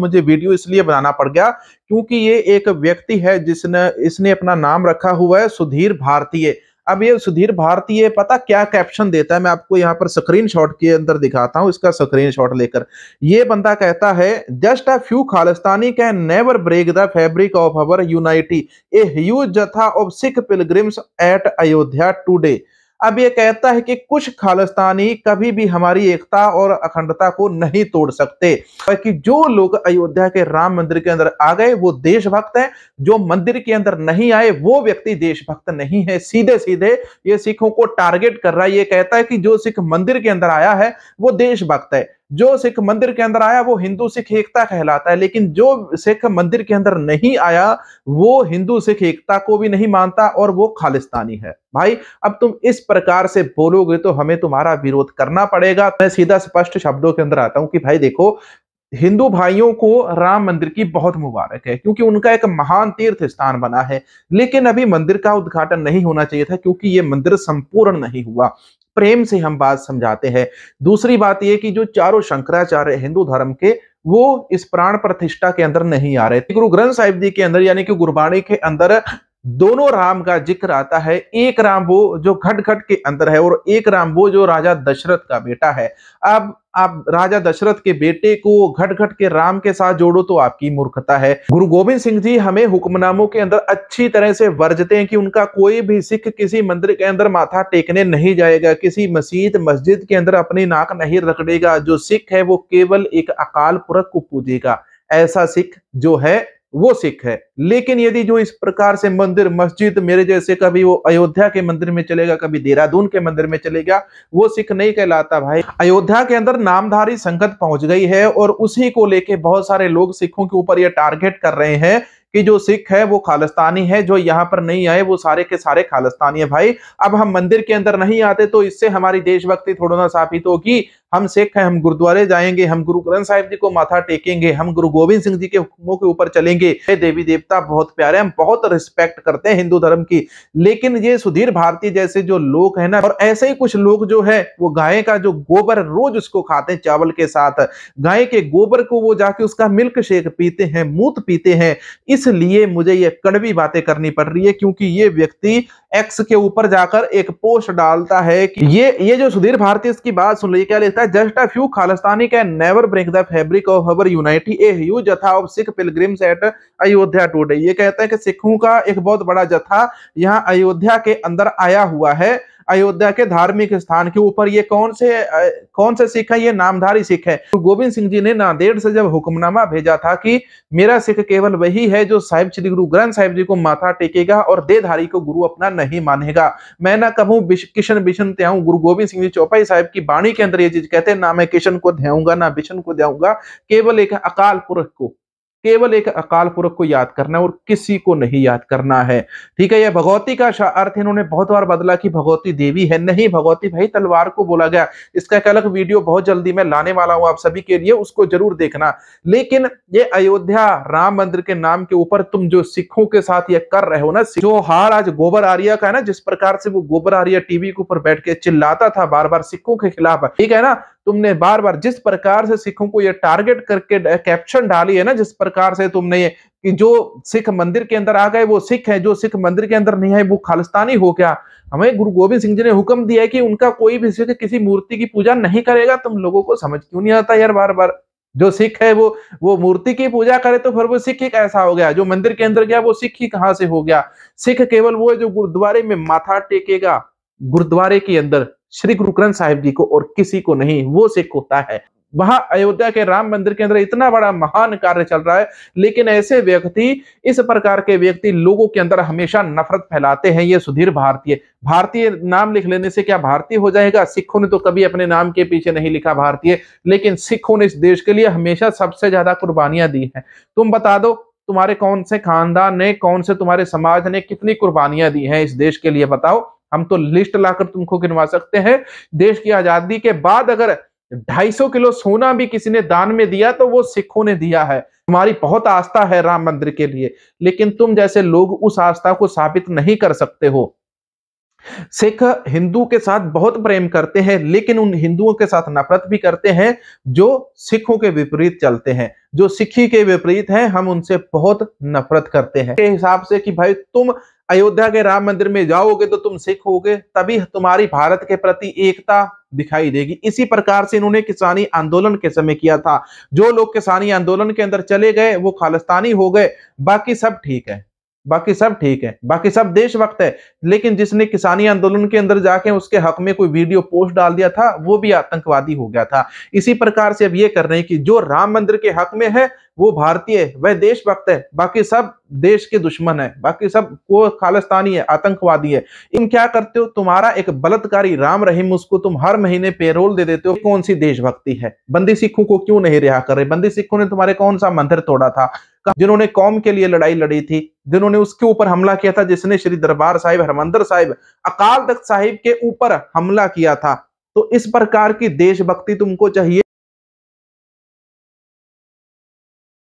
मुझे वीडियो इसलिए बनाना पड़ गया क्योंकि ये एक व्यक्ति है जिसने इसने अपना नाम रखा हुआ है सुधीर भारतीय अब ये सुधीर भारतीय पता क्या कैप्शन देता है मैं आपको यहाँ पर स्क्रीनशॉट के अंदर दिखाता हूँ इसका स्क्रीनशॉट लेकर ये बंदा कहता है just a few Khalistani can never break the fabric of our unity a huge jatha of Sikh pilgrims at Ayodhya today अब ये कहता है कि कुछ खालिस्तानी कभी भी हमारी एकता और अखंडता को नहीं तोड़ सकते बल्कि जो लोग अयोध्या के राम मंदिर के अंदर आ गए वो देशभक्त हैं जो मंदिर के अंदर नहीं आए वो व्यक्ति देशभक्त नहीं है सीधे सीधे ये सिखों को टारगेट कर रहा है ये कहता है कि जो सिख मंदिर के अंदर आया है वो देशभक्त है जो सिख मंदिर के अंदर आया वो हिंदू सिख एकता कहलाता है लेकिन जो सिख मंदिर के अंदर नहीं आया वो हिंदू सिख एकता को भी नहीं मानता और वो खालिस्तानी है भाई अब तुम इस प्रकार से बोलोगे तो हमें तुम्हारा विरोध करना पड़ेगा मैं सीधा स्पष्ट शब्दों के अंदर आता हूं कि भाई देखो हिंदू भाइयों को राम मंदिर की बहुत मुबारक है क्योंकि उनका एक महान तीर्थ स्थान बना है लेकिन अभी मंदिर का उद्घाटन नहीं होना चाहिए था क्योंकि ये मंदिर संपूर्ण नहीं हुआ प्रेम से हम बात समझाते हैं दूसरी बात यह कि जो चारों शंकराचार्य हिंदू धर्म के वो इस प्राण प्रतिष्ठा के अंदर नहीं आ रहे गुरु ग्रंथ साहिब जी के अंदर यानी कि गुरबाणी के अंदर दोनों राम का जिक्र आता है एक राम वो जो घट के अंदर है और एक राम वो जो राजा दशरथ का बेटा है अब आप राजा दशरथ के बेटे को घट-घट के राम के साथ जोड़ो तो आपकी मूर्खता है गुरु गोविंद सिंह जी हमें हुक्मनामों के अंदर अच्छी तरह से वर्जते हैं कि उनका कोई भी सिख किसी मंदिर के अंदर माथा टेकने नहीं जाएगा किसी मस्जिद मस्जिद के अंदर अपनी नाक नहीं रखेगा जो सिख है वो केवल एक अकाल पुरख को पूजेगा ऐसा सिख जो है वो सिख है लेकिन यदि जो इस प्रकार से मंदिर मस्जिद मेरे जैसे कभी वो अयोध्या के मंदिर में चलेगा कभी देहरादून के मंदिर में चलेगा वो सिख नहीं कहलाता भाई अयोध्या के अंदर नामधारी संगत पहुंच गई है और उसी को लेके बहुत सारे लोग सिखों के ऊपर ये टारगेट कर रहे हैं कि जो सिख है वो खालिस्तानी है जो यहाँ पर नहीं आए वो सारे के सारे खालिस्तानी है भाई अब हम मंदिर के अंदर नहीं आते तो इससे हमारी देशभक्ति थोड़ा ना साबित होगी हम सिख हैं हम गुरुद्वारे जाएंगे हम गुरु ग्रंथ साहिब जी को माथा टेकेंगे हम गुरु गोविंद सिंह जी के हुक्मों के ऊपर चलेंगे देवी देवता बहुत प्यारे हम बहुत रिस्पेक्ट करते हैं हिंदू धर्म की लेकिन ये सुधीर भारती जैसे जो लोग है ना और ऐसे ही कुछ लोग जो है वो गाय का जो गोबर रोज उसको खाते हैं चावल के साथ गाय के गोबर को वो जाके उसका मिल्क शेक पीते हैं मूत पीते हैं इस इसलिए मुझे ये कड़वी बातें करनी पड़ रही है क्योंकि ये व्यक्ति एक्स के ऊपर जाकर एक पोस्ट डालता है कि ये ये जो सुधीर भारती इसकी बात सुन लीजिए क्या लिखता है just a few Khalistani can never break the fabric of our unity a huge jatha of Sikh pilgrims at Ayodhya today ये कहता है कि सिखों का एक बहुत बड़ा जथा यहाँ अयोध्या के अंदर आया हुआ है अयोध्या के धार्मिक स्थान के ऊपर ये कौन से कौन से सिख है ये नामधारी सिख है तो गोविंद सिंह जी ने नांदेड़ से जब हुक्मनामा भेजा था कि मेरा सिख केवल वही है जो साहिब श्री गुरु ग्रंथ साहिब जी को माथा टेकेगा और देधारी को गुरु अपना नहीं मानेगा मैं ना कहूँ किशन बिशन त्याऊं गुरु गोविंद सिंह जी चौपाई साहब की बाणी के अंदर ये चीज कहते हैं ना मैं किशन को ध्याऊंगा ना बिशन को ध्याऊंगा केवल एक अकाल पुरुष को केवल एक अकाल पुरख को याद करना है और किसी को नहीं याद करना है ठीक है यह भगवती का अर्थ इन्होंने बहुत बार बदला कि भगवती देवी है नहीं भगवती भाई तलवार को बोला गया इसका एक अलग वीडियो बहुत जल्दी मैं लाने वाला हूं आप सभी के लिए उसको जरूर देखना लेकिन ये अयोध्या राम मंदिर के नाम के ऊपर तुम जो सिखों के साथ ये कर रहे हो ना जो हार आज गोबर आर्या का है ना जिस प्रकार से वो गोबर आर्या टीवी के ऊपर बैठ के चिल्लाता था बार बार सिखों के खिलाफ ठीक है ना तुमने बार बार जिस प्रकार से सिखों को ये टारगेट करके कैप्शन डाली है ना जिस प्रकार से तुमने ये कि जो सिख मंदिर के अंदर आ गए वो सिख है जो सिख मंदिर के अंदर नहीं है वो खालिस्तानी हो गया हमें गुरु गोविंद सिंह जी ने हुक्म दिया है कि उनका कोई भी सिख किसी मूर्ति की पूजा नहीं करेगा तुम लोगों को समझ क्यों नहीं आता यार बार बार जो सिख है वो वो मूर्ति की पूजा करे तो फिर वो सिख ही कैसा हो गया जो मंदिर के अंदर गया वो सिख ही कहाँ से हो गया सिख केवल वो है जो गुरुद्वारे में माथा टेकेगा गुरुद्वारे के अंदर श्री गुरु ग्रंथ साहिब जी को और किसी को नहीं वो सिख होता है वहां अयोध्या के राम मंदिर के अंदर इतना बड़ा महान कार्य चल रहा है लेकिन ऐसे व्यक्ति इस प्रकार के व्यक्ति लोगों के अंदर हमेशा नफरत फैलाते हैं ये सुधीर भारतीय भारतीय नाम लिख लेने से क्या भारतीय हो जाएगा सिखों ने तो कभी अपने नाम के पीछे नहीं लिखा भारतीय लेकिन सिखों ने इस देश के लिए हमेशा सबसे ज्यादा कुर्बानियां दी है तुम बता दो तुम्हारे कौन से खानदान ने कौन से तुम्हारे समाज ने कितनी कुर्बानियां दी हैं इस देश के लिए बताओ हम तो लिस्ट लाकर तुमको गिनवा सकते हैं देश की आजादी के बाद अगर 250 किलो सोना भी किसी ने दान में दिया तो वो सिखों ने दिया है हमारी बहुत आस्था है राम मंदिर के लिए लेकिन तुम जैसे लोग उस आस्था को साबित नहीं कर सकते हो सिख हिंदू के साथ बहुत प्रेम करते हैं लेकिन उन हिंदुओं के साथ नफरत भी करते हैं जो सिखों के विपरीत चलते हैं जो सिखी के विपरीत हैं हम उनसे बहुत नफरत करते हैं के हिसाब से कि भाई तुम अयोध्या के राम मंदिर में जाओगे तो तुम सिख होगे तभी तुम्हारी भारत के प्रति एकता दिखाई देगी इसी प्रकार से इन्होंने किसानी आंदोलन के समय किया था जो लोग किसानी आंदोलन के अंदर चले गए वो खालिस्तानी हो गए बाकी सब ठीक है बाकी सब ठीक है बाकी सब देशभक्त है लेकिन जिसने किसानी आंदोलन के अंदर जाके उसके हक में कोई वीडियो पोस्ट डाल दिया था वो भी आतंकवादी हो गया था इसी प्रकार से अब ये कर रहे हैं कि जो राम मंदिर के हक में है वो भारतीय है वह देशभक्त है बाकी सब देश के दुश्मन है बाकी सब वो खालिस्तानी है आतंकवादी है इन क्या करते हो तुम्हारा एक बलात्कारी राम रहीम उसको तुम हर महीने पेरोल दे देते हो कौन सी देशभक्ति है बंदी सिखों को क्यों नहीं रिहा कर रहे बंदी सिखों ने तुम्हारे कौन सा मंदिर तोड़ा था जिन्होंने कौम के लिए लड़ाई लड़ी थी जिन्होंने उसके ऊपर हमला किया था जिसने श्री दरबार साहिब हरिमंदर साहिब अकाल तख्त साहिब के ऊपर हमला किया था तो इस प्रकार की देशभक्ति तुमको चाहिए